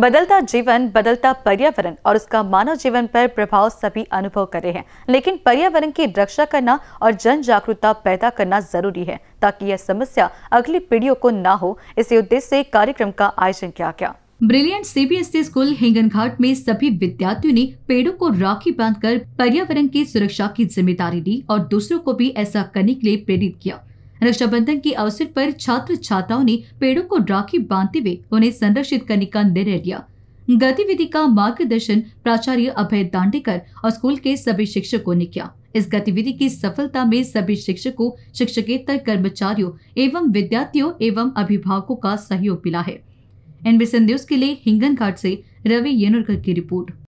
बदलता जीवन बदलता पर्यावरण और उसका मानव जीवन पर प्रभाव सभी अनुभव कर रहे हैं लेकिन पर्यावरण की रक्षा करना और जन जागरूकता पैदा करना जरूरी है ताकि यह समस्या अगली पीढ़ियों को ना हो इसी उद्देश्य से कार्यक्रम का आयोजन किया गया ब्रिलियंट सीबीएसई e स्कूल हिंगन घाट में सभी विद्यार्थियों ने पेड़ों को राखी बांधकर पर्यावरण की सुरक्षा की जिम्मेदारी ली और दूसरों को भी ऐसा करने के लिए प्रेरित किया रक्षाबंधन के अवसर पर छात्र छात्राओं ने पेड़ों को राखी बांधते हुए उन्हें संरक्षित करने का निर्णय लिया गतिविधि का मार्गदर्शन प्राचार्य अभय दांडेकर और स्कूल के सभी शिक्षकों ने किया इस गतिविधि की सफलता में सभी शिक्षकों शिक्षकेतर कर्मचारियों एवं विद्यार्थियों एवं अभिभावकों का सहयोग मिला है एनबीसी न्यूज के लिए हिंगन घाट से रवि येनुरकर की रिपोर्ट